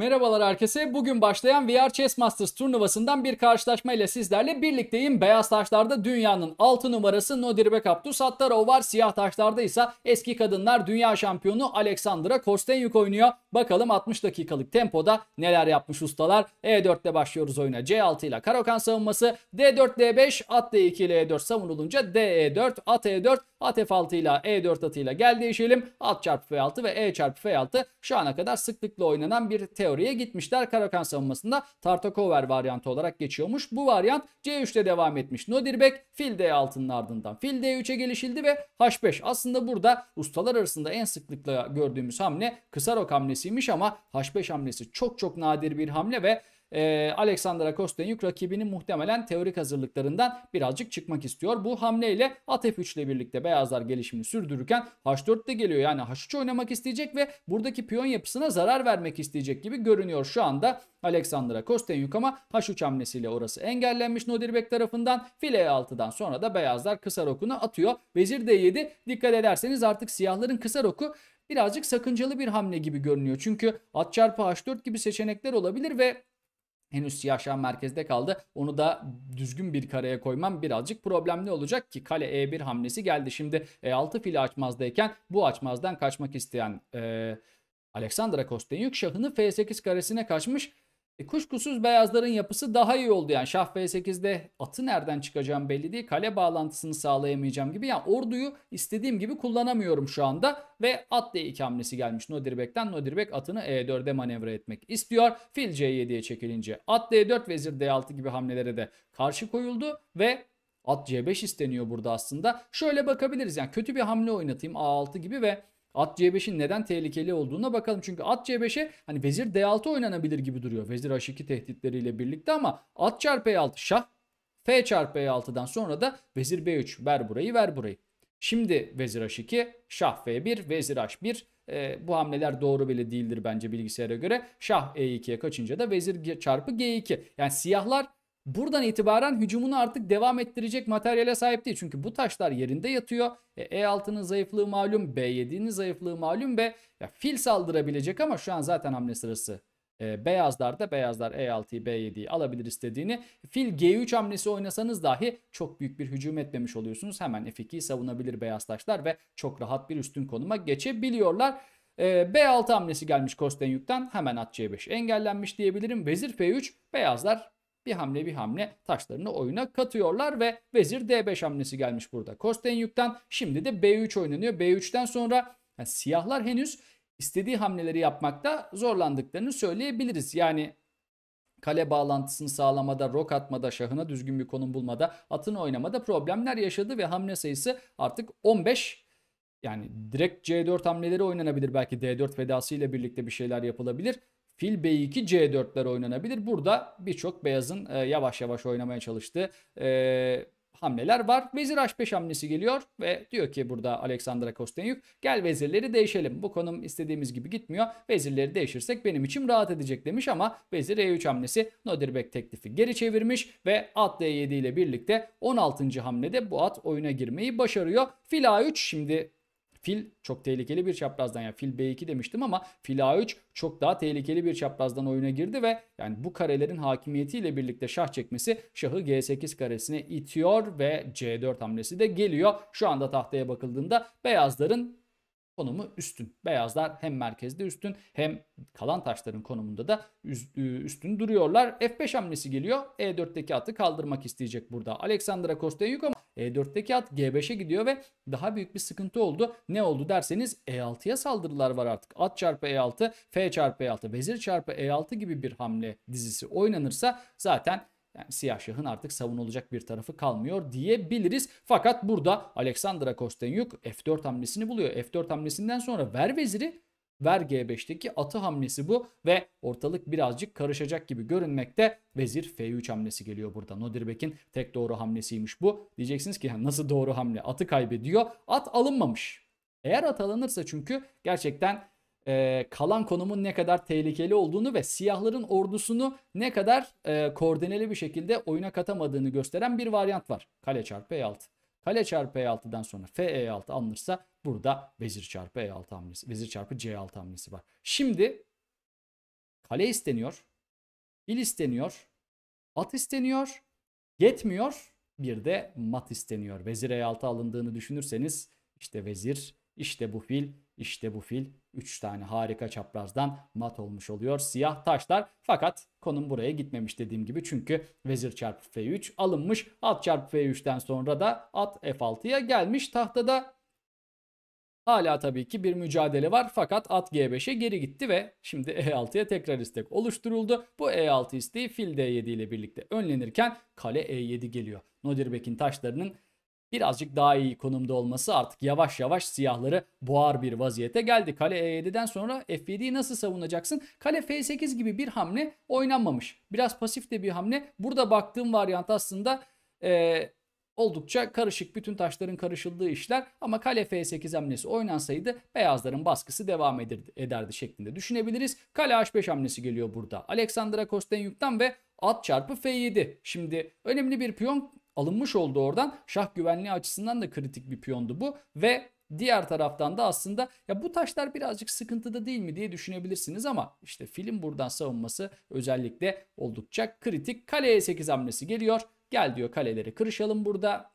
Merhabalar herkese. Bugün başlayan VR Chess Masters turnuvasından bir karşılaşma ile sizlerle birlikteyim. Beyaz taşlarda dünyanın 6 numarası Nodirbe Kaptus Hattarov var. Siyah taşlarda ise eski kadınlar dünya şampiyonu Alexandra Kostenyuk oynuyor. Bakalım 60 dakikalık tempoda neler yapmış ustalar. E4 ile başlıyoruz oyuna. C6 ile Karokan savunması. D4, D5, at D2 ile E4 savunulunca d 4 e at E4, at F6 ile E4 atıyla gel değişelim. At çarpı F6 ve E çarpı F6 şu ana kadar sıklıkla oynanan bir teori oraya gitmişler. Karakan savunmasında Tartakover varyantı olarak geçiyormuş. Bu varyant C3'te devam etmiş. Nodirbek fil D6'nın ardından. Fil D3'e gelişildi ve H5. Aslında burada ustalar arasında en sıklıkla gördüğümüz hamle kısa hamlesiymiş ama H5 hamlesi çok çok nadir bir hamle ve e, ee, Alexandra Kostenyuk rakibinin muhtemelen teorik hazırlıklarından birazcık çıkmak istiyor. Bu hamleyle at F3 ile birlikte beyazlar gelişimini sürdürürken H4 de geliyor. Yani H3 oynamak isteyecek ve buradaki piyon yapısına zarar vermek isteyecek gibi görünüyor şu anda Alexandra Kostenyuk ama H3 hamlesiyle orası engellenmiş Nodirbek tarafından. File E6'dan sonra da beyazlar kısa rokunu atıyor. Vezir D7 dikkat ederseniz artık siyahların kısa roku birazcık sakıncalı bir hamle gibi görünüyor. Çünkü at çarpı H4 gibi seçenekler olabilir ve henüz siyah şah merkezde kaldı. Onu da düzgün bir kareye koymam birazcık problemli olacak ki kale E1 hamlesi geldi. Şimdi E6 fili açmazdayken bu açmazdan kaçmak isteyen e, Alexandra Kostenyuk şahını F8 karesine kaçmış. E, kuşkusuz beyazların yapısı daha iyi oldu yani. Şah F8'de atı nereden çıkacağım belli değil. Kale bağlantısını sağlayamayacağım gibi. Yani orduyu istediğim gibi kullanamıyorum şu anda. Ve at D2 hamlesi gelmiş Nodirbek'ten. Nodirbek atını E4'e manevra etmek istiyor. Fil C7'ye çekilince at D4 vezir D6 gibi hamlelere de karşı koyuldu. Ve at C5 isteniyor burada aslında. Şöyle bakabiliriz yani kötü bir hamle oynatayım A6 gibi ve At C5'in neden tehlikeli olduğuna bakalım. Çünkü at C5'e hani vezir D6 oynanabilir gibi duruyor. Vezir H2 tehditleriyle birlikte ama at çarpı E6 şah. F çarpı E6'dan sonra da vezir B3 ver burayı ver burayı. Şimdi vezir H2, şah F1, vezir H1. E, ee, bu hamleler doğru bile değildir bence bilgisayara göre. Şah E2'ye kaçınca da vezir çarpı G2. Yani siyahlar Buradan itibaren hücumunu artık devam ettirecek materyale sahip değil. Çünkü bu taşlar yerinde yatıyor. E, E6'nın zayıflığı malum, B7'nin zayıflığı malum ve ya, fil saldırabilecek ama şu an zaten hamle sırası e, beyazlar da beyazlar E6'yı B7'yi alabilir istediğini. Fil G3 hamlesi oynasanız dahi çok büyük bir hücum etmemiş oluyorsunuz. Hemen F2'yi savunabilir beyaz taşlar ve çok rahat bir üstün konuma geçebiliyorlar. E, B6 hamlesi gelmiş Kostenyuk'tan hemen at C5 engellenmiş diyebilirim. Vezir F3 beyazlar bir hamle bir hamle taşlarını oyuna katıyorlar ve vezir d5 hamlesi gelmiş burada. Kostenyuk'tan şimdi de b3 oynanıyor. b3'ten sonra yani siyahlar henüz istediği hamleleri yapmakta zorlandıklarını söyleyebiliriz. Yani kale bağlantısını sağlamada, rok atmada, şahına düzgün bir konum bulmada, atını oynamada problemler yaşadı ve hamle sayısı artık 15 yani direkt C4 hamleleri oynanabilir belki D4 fedası ile birlikte bir şeyler yapılabilir. Fil B2 C4'ler oynanabilir. Burada birçok beyazın e, yavaş yavaş oynamaya çalıştığı e, hamleler var. Vezir H5 hamlesi geliyor ve diyor ki burada Aleksandra Kostenyuk gel vezirleri değişelim. Bu konum istediğimiz gibi gitmiyor. Vezirleri değişirsek benim için rahat edecek demiş ama vezir E3 hamlesi Nodirbek teklifi geri çevirmiş ve at D7 ile birlikte 16. hamlede bu at oyuna girmeyi başarıyor. Fil A3 şimdi Fil çok tehlikeli bir çaprazdan yani fil B2 demiştim ama fil A3 çok daha tehlikeli bir çaprazdan oyuna girdi ve yani bu karelerin hakimiyetiyle birlikte şah çekmesi şahı G8 karesine itiyor ve C4 hamlesi de geliyor. Şu anda tahtaya bakıldığında beyazların konumu üstün. Beyazlar hem merkezde üstün hem kalan taşların konumunda da üstün duruyorlar. F5 hamlesi geliyor. E4'teki atı kaldırmak isteyecek burada. Alexandra Kostenyuk ama e4'teki at G5'e gidiyor ve daha büyük bir sıkıntı oldu. Ne oldu derseniz E6'ya saldırılar var artık. At çarpı E6, F çarpı E6, Vezir çarpı E6 gibi bir hamle dizisi oynanırsa zaten yani siyah şahın artık savunulacak bir tarafı kalmıyor diyebiliriz. Fakat burada Alexandra Kostenyuk F4 hamlesini buluyor. F4 hamlesinden sonra ver veziri Ver G5'teki atı hamlesi bu ve ortalık birazcık karışacak gibi görünmekte. Vezir F3 hamlesi geliyor burada. Nodirbek'in tek doğru hamlesiymiş bu. Diyeceksiniz ki nasıl doğru hamle? Atı kaybediyor. At alınmamış. Eğer at alınırsa çünkü gerçekten e, kalan konumun ne kadar tehlikeli olduğunu ve siyahların ordusunu ne kadar e, koordineli bir şekilde oyuna katamadığını gösteren bir varyant var. Kale çarpı E6. Kale çarpı E6'dan sonra F E6 alınırsa Burada vezir çarpı e6 hamlesi, vezir çarpı c6 hamlesi var. Şimdi kale isteniyor, il isteniyor, at isteniyor, yetmiyor. Bir de mat isteniyor. Vezir e6 alındığını düşünürseniz işte vezir, işte bu fil, işte bu fil 3 tane harika çaprazdan mat olmuş oluyor siyah taşlar. Fakat konum buraya gitmemiş dediğim gibi çünkü vezir çarpı f3 alınmış. At çarpı f3'ten sonra da at f6'ya gelmiş. Tahtada Hala tabii ki bir mücadele var fakat at G5'e geri gitti ve şimdi E6'ya tekrar istek oluşturuldu. Bu E6 isteği fil e D7 ile birlikte önlenirken kale E7 geliyor. Nodirbek'in taşlarının birazcık daha iyi konumda olması artık yavaş yavaş siyahları boğar bir vaziyete geldi. Kale E7'den sonra F7'yi nasıl savunacaksın? Kale F8 gibi bir hamle oynanmamış. Biraz pasif de bir hamle. Burada baktığım varyant aslında... Ee, Oldukça karışık bütün taşların karışıldığı işler ama kale f8 hamlesi oynansaydı beyazların baskısı devam edirdi, ederdi şeklinde düşünebiliriz. Kale h5 hamlesi geliyor burada. Aleksandra Kostenyuk'tan ve at çarpı f7. Şimdi önemli bir piyon alınmış oldu oradan. Şah güvenliği açısından da kritik bir piyondu bu ve Diğer taraftan da aslında ya bu taşlar birazcık sıkıntıda değil mi diye düşünebilirsiniz ama işte film buradan savunması özellikle oldukça kritik. Kaleye 8 hamlesi geliyor. Gel diyor kaleleri kırışalım burada.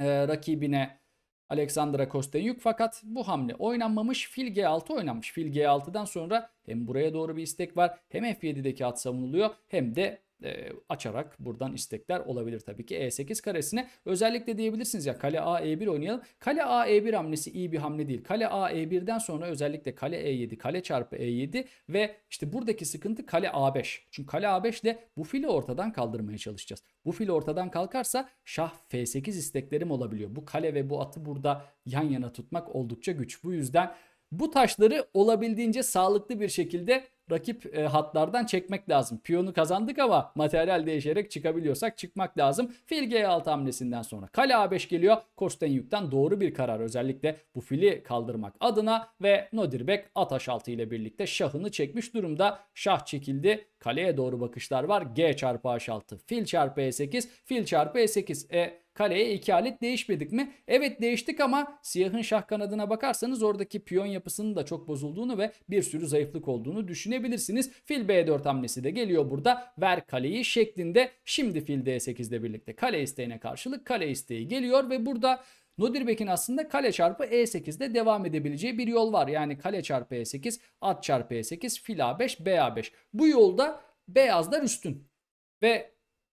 Ee, rakibine Alexandra Kostenyuk fakat bu hamle oynanmamış. Fil G6 oynanmış. Fil G6'dan sonra hem buraya doğru bir istek var hem F7'deki at savunuluyor hem de e, açarak buradan istekler olabilir tabii ki E8 karesine. Özellikle diyebilirsiniz ya kale A E1 oynayalım. Kale A E1 hamlesi iyi bir hamle değil. Kale A E1'den sonra özellikle kale E7, kale çarpı E7 ve işte buradaki sıkıntı kale A5. Çünkü kale A5 ile bu fili ortadan kaldırmaya çalışacağız. Bu fil ortadan kalkarsa şah F8 isteklerim olabiliyor. Bu kale ve bu atı burada yan yana tutmak oldukça güç. Bu yüzden bu taşları olabildiğince sağlıklı bir şekilde rakip e, hatlardan çekmek lazım. Piyonu kazandık ama materyal değişerek çıkabiliyorsak çıkmak lazım. Fil G6 hamlesinden sonra kale A5 geliyor. Kostenyuk'tan doğru bir karar özellikle bu fili kaldırmak adına ve Nodirbek at H6 ile birlikte şahını çekmiş durumda. Şah çekildi Kaleye doğru bakışlar var. G çarpı H6. Fil çarpı E8. Fil çarpı E8. E kaleye iki alet değişmedik mi? Evet değiştik ama siyahın şah kanadına bakarsanız oradaki piyon yapısının da çok bozulduğunu ve bir sürü zayıflık olduğunu düşünebilirsiniz. Fil B4 hamlesi de geliyor burada. Ver kaleyi şeklinde. Şimdi fil D8 ile birlikte kale isteğine karşılık kale isteği geliyor ve burada Nodirbek'in aslında kale çarpı E8'de devam edebileceği bir yol var. Yani kale çarpı E8, at çarpı E8, fil A5, BA5. Bu yolda beyazlar üstün. Ve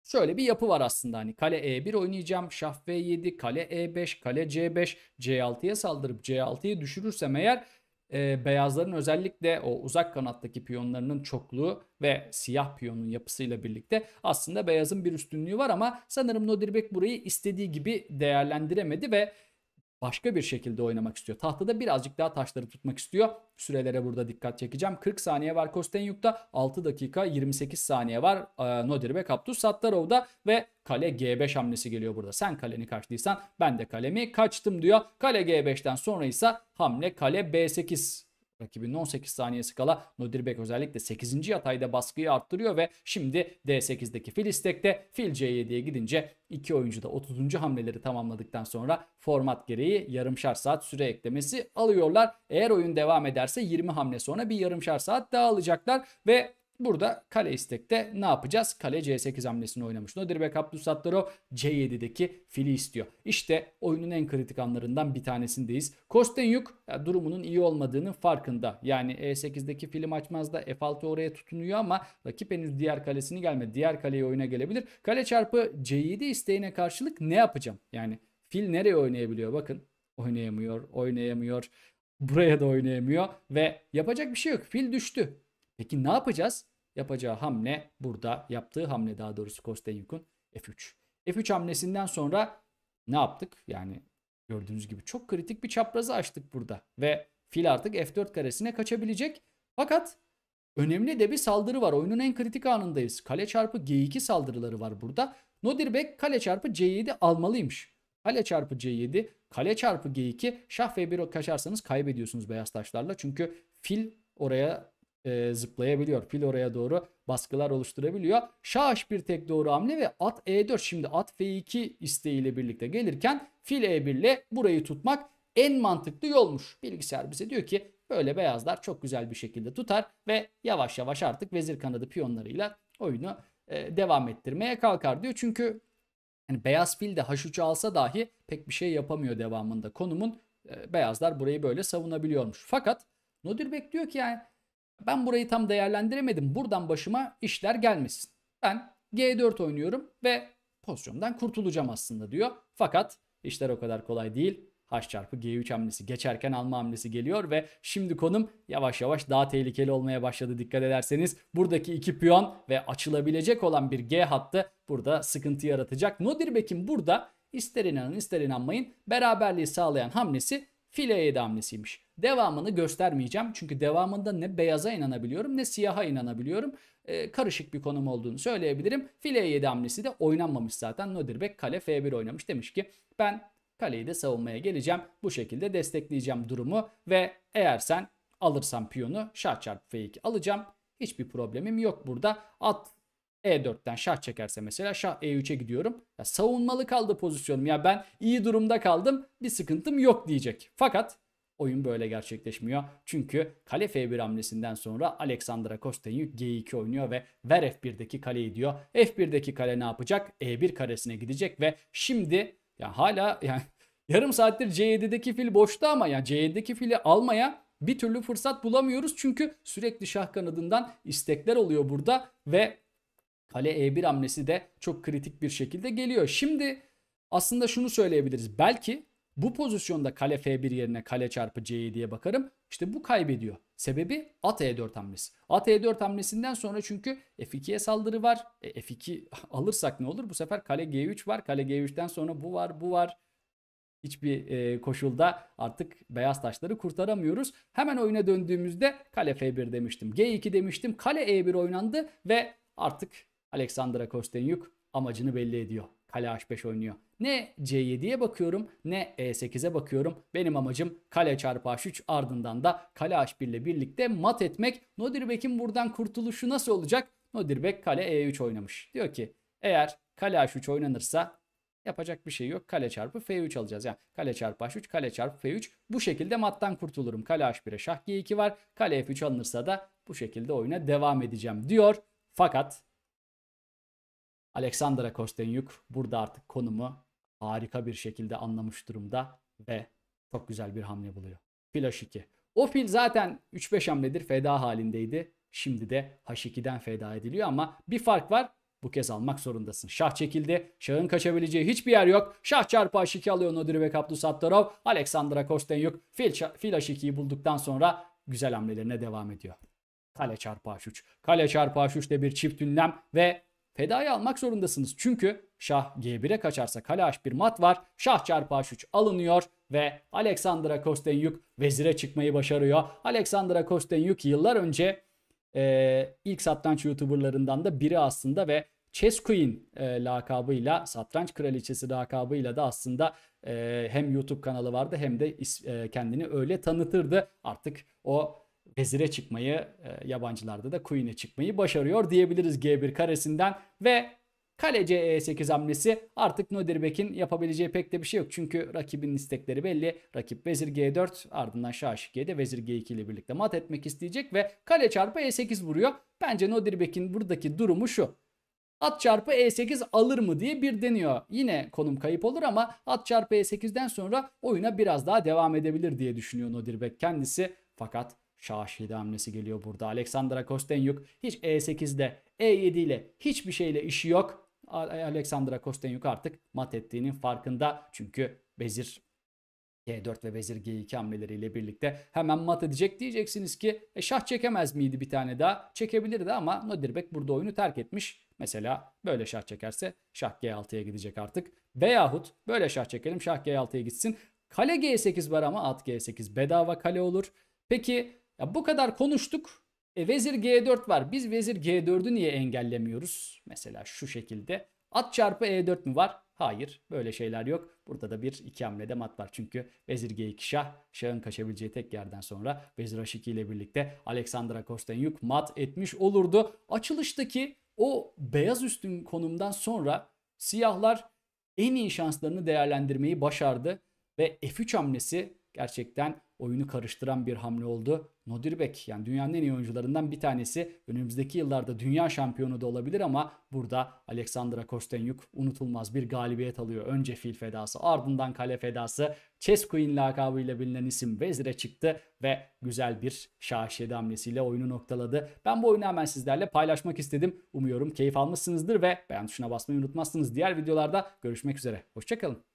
şöyle bir yapı var aslında hani kale E1 oynayacağım, şah V7, kale E5, kale C5, C6'ya saldırıp C6'yı düşürürsem eğer e, beyazların özellikle o uzak kanattaki piyonlarının çokluğu ve siyah piyonun yapısıyla birlikte aslında beyazın bir üstünlüğü var ama sanırım Nodirbek burayı istediği gibi değerlendiremedi ve başka bir şekilde oynamak istiyor. Tahtada birazcık daha taşları tutmak istiyor. Sürelere burada dikkat çekeceğim. 40 saniye var Kostenyuk'ta. 6 dakika 28 saniye var e, Nodir ve Kaptus Sattarov'da ve kale G5 hamlesi geliyor burada. Sen kaleni kaçtıysan ben de kalemi kaçtım diyor. Kale G5'ten sonra ise hamle kale B8 Rakibinin 18 saniyesi kala Nodirbek özellikle 8. yatayda baskıyı arttırıyor ve şimdi D8'deki fil istekte fil C7'ye gidince iki oyuncu da 30. hamleleri tamamladıktan sonra format gereği yarımşar saat süre eklemesi alıyorlar. Eğer oyun devam ederse 20 hamle sonra bir yarımşar saat daha alacaklar ve Burada kale istekte ne yapacağız? Kale C8 hamlesini oynamış. Nodirbek Abdülsattaro C7'deki fili istiyor. İşte oyunun en kritik anlarından bir tanesindeyiz. Kostenyuk durumunun iyi olmadığının farkında. Yani E8'deki fili açmaz da F6 oraya tutunuyor ama rakip henüz diğer kalesini gelmedi. Diğer kaleye oyuna gelebilir. Kale çarpı C7 isteğine karşılık ne yapacağım? Yani fil nereye oynayabiliyor? Bakın oynayamıyor, oynayamıyor. Buraya da oynayamıyor ve yapacak bir şey yok. Fil düştü. Peki ne yapacağız? Yapacağı hamle burada yaptığı hamle daha doğrusu Kostenyuk'un F3. F3 hamlesinden sonra ne yaptık? Yani gördüğünüz gibi çok kritik bir çaprazı açtık burada ve fil artık F4 karesine kaçabilecek. Fakat önemli de bir saldırı var. Oyunun en kritik anındayız. Kale çarpı G2 saldırıları var burada. Nodirbek kale çarpı C7 almalıymış. Kale çarpı C7, kale çarpı G2, şah F1 kaçarsanız kaybediyorsunuz beyaz taşlarla. Çünkü fil oraya e, zıplayabiliyor. Fil oraya doğru baskılar oluşturabiliyor. Şah H1 tek doğru hamle ve at E4 şimdi at F2 isteğiyle birlikte gelirken fil E1 ile burayı tutmak en mantıklı yolmuş. Bilgisayar bize diyor ki böyle beyazlar çok güzel bir şekilde tutar ve yavaş yavaş artık vezir kanadı piyonlarıyla oyunu e, devam ettirmeye kalkar diyor. Çünkü yani beyaz fil de H3'ü alsa dahi pek bir şey yapamıyor devamında. Konumun e, beyazlar burayı böyle savunabiliyormuş. Fakat Nodirbek diyor ki yani ben burayı tam değerlendiremedim. Buradan başıma işler gelmesin. Ben G4 oynuyorum ve pozisyondan kurtulacağım aslında diyor. Fakat işler o kadar kolay değil. H çarpı G3 hamlesi geçerken alma hamlesi geliyor ve şimdi konum yavaş yavaş daha tehlikeli olmaya başladı dikkat ederseniz. Buradaki iki piyon ve açılabilecek olan bir G hattı burada sıkıntı yaratacak. Nodir Nodirbek'in burada ister inanın ister inanmayın beraberliği sağlayan hamlesi fileye damlesiymiş. Devamını göstermeyeceğim çünkü devamında ne beyaza inanabiliyorum ne siyaha inanabiliyorum. Ee, karışık bir konum olduğunu söyleyebilirim. Fileye 7 hamlesi de oynanmamış zaten. Nödirbek kale F1 oynamış. Demiş ki ben kaleyi de savunmaya geleceğim. Bu şekilde destekleyeceğim durumu ve eğer sen alırsan piyonu şah çarpı F2 alacağım. Hiçbir problemim yok burada. At e4'ten şah çekerse mesela şah E3'e gidiyorum. Ya savunmalı kaldı pozisyonum. Ya ben iyi durumda kaldım. Bir sıkıntım yok diyecek. Fakat oyun böyle gerçekleşmiyor. Çünkü kale F1 hamlesinden sonra Alexandra Kostenyu G2 oynuyor ve ver F1'deki kaleyi diyor. F1'deki kale ne yapacak? E1 karesine gidecek ve şimdi ya hala yani yarım saattir C7'deki fil boşta ama ya C7'deki fili almaya bir türlü fırsat bulamıyoruz. Çünkü sürekli şah kanadından istekler oluyor burada ve Kale E1 hamlesi de çok kritik bir şekilde geliyor. Şimdi aslında şunu söyleyebiliriz. Belki bu pozisyonda kale F1 yerine kale çarpı C diye bakarım. İşte bu kaybediyor. Sebebi at E4 hamlesi. At E4 hamlesinden sonra çünkü F2'ye saldırı var. E, F2 alırsak ne olur? Bu sefer kale G3 var. Kale G3'ten sonra bu var, bu var. Hiçbir e, koşulda artık beyaz taşları kurtaramıyoruz. Hemen oyuna döndüğümüzde kale F1 demiştim. G2 demiştim. Kale E1 oynandı ve artık Alexander Kostenyuk amacını belli ediyor. Kale H5 oynuyor. Ne C7'ye bakıyorum ne E8'e bakıyorum. Benim amacım kale çarpı H3 ardından da kale H1 ile birlikte mat etmek. Nodirbek'in buradan kurtuluşu nasıl olacak? Nodirbek kale E3 oynamış. Diyor ki eğer kale H3 oynanırsa yapacak bir şey yok. Kale çarpı F3 alacağız. Yani kale çarpı H3, kale çarpı F3. Bu şekilde mattan kurtulurum. Kale H1'e şah G2 var. Kale F3 alınırsa da bu şekilde oyuna devam edeceğim diyor. Fakat Alexandra Kostenyuk burada artık konumu harika bir şekilde anlamış durumda ve çok güzel bir hamle buluyor. Fil H2. O fil zaten 3-5 hamledir feda halindeydi. Şimdi de H2'den feda ediliyor ama bir fark var. Bu kez almak zorundasın. Şah çekildi. Şahın kaçabileceği hiçbir yer yok. Şah çarpı H2 alıyor Nodiri ve Kaplusattorov. Aleksandra Kostenyuk fil, fil H2'yi bulduktan sonra güzel hamlelerine devam ediyor. Kale çarpı H3. Kale çarpı H3 de bir çift ünlem ve Fedaya almak zorundasınız. Çünkü şah G1'e kaçarsa kale H1 mat var. Şah çarpı H3 alınıyor ve Aleksandra Kostenyuk vezire çıkmayı başarıyor. Aleksandra Kostenyuk yıllar önce e, ilk satranç youtuberlarından da biri aslında ve Chess Queen e, lakabıyla, satranç kraliçesi lakabıyla da aslında e, hem YouTube kanalı vardı hem de is, e, kendini öyle tanıtırdı. Artık o vezire çıkmayı, e, yabancılarda da queen'e çıkmayı başarıyor diyebiliriz G1 karesinden ve Kale C8 e hamlesi artık Nodirbek'in yapabileceği pek de bir şey yok. Çünkü rakibin istekleri belli. Rakip vezir G4 ardından şah G7 vezir G2 ile birlikte mat etmek isteyecek ve kale çarpı E8 vuruyor. Bence Nodirbek'in buradaki durumu şu. At çarpı E8 alır mı diye bir deniyor. Yine konum kayıp olur ama at çarpı E8'den sonra oyuna biraz daha devam edebilir diye düşünüyor Nodirbek kendisi. Fakat Şahşide hamlesi geliyor burada. Aleksandra Kostenyuk hiç E8'de, E7 ile hiçbir şeyle işi yok. Aleksandra Kostenyuk artık mat ettiğinin farkında. Çünkü Bezir G4 ve bezir G2 hamleleriyle birlikte hemen mat edecek. Diyeceksiniz ki e, şah çekemez miydi bir tane daha? Çekebilirdi ama Nodirbek burada oyunu terk etmiş. Mesela böyle şah çekerse şah G6'ya gidecek artık. Veyahut böyle şah çekelim şah G6'ya gitsin. Kale G8 var ama at G8 bedava kale olur. Peki ya bu kadar konuştuk. E, vezir G4 var. Biz vezir G4'ü niye engellemiyoruz? Mesela şu şekilde. At çarpı E4 mü var? Hayır. Böyle şeyler yok. Burada da bir iki hamlede mat var. Çünkü vezir G2 şah. Şahın kaçabileceği tek yerden sonra vezir H2 ile birlikte Alexandra Kostenyuk mat etmiş olurdu. Açılıştaki o beyaz üstün konumdan sonra siyahlar en iyi şanslarını değerlendirmeyi başardı ve F3 hamlesi gerçekten oyunu karıştıran bir hamle oldu. Nodirbek yani dünyanın en iyi oyuncularından bir tanesi. Önümüzdeki yıllarda dünya şampiyonu da olabilir ama burada Aleksandra Kostenyuk unutulmaz bir galibiyet alıyor. Önce fil fedası ardından kale fedası. Chess Queen lakabıyla bilinen isim Vezir'e çıktı ve güzel bir şahşede hamlesiyle oyunu noktaladı. Ben bu oyunu hemen sizlerle paylaşmak istedim. Umuyorum keyif almışsınızdır ve beğen tuşuna basmayı unutmazsınız. Diğer videolarda görüşmek üzere. Hoşçakalın.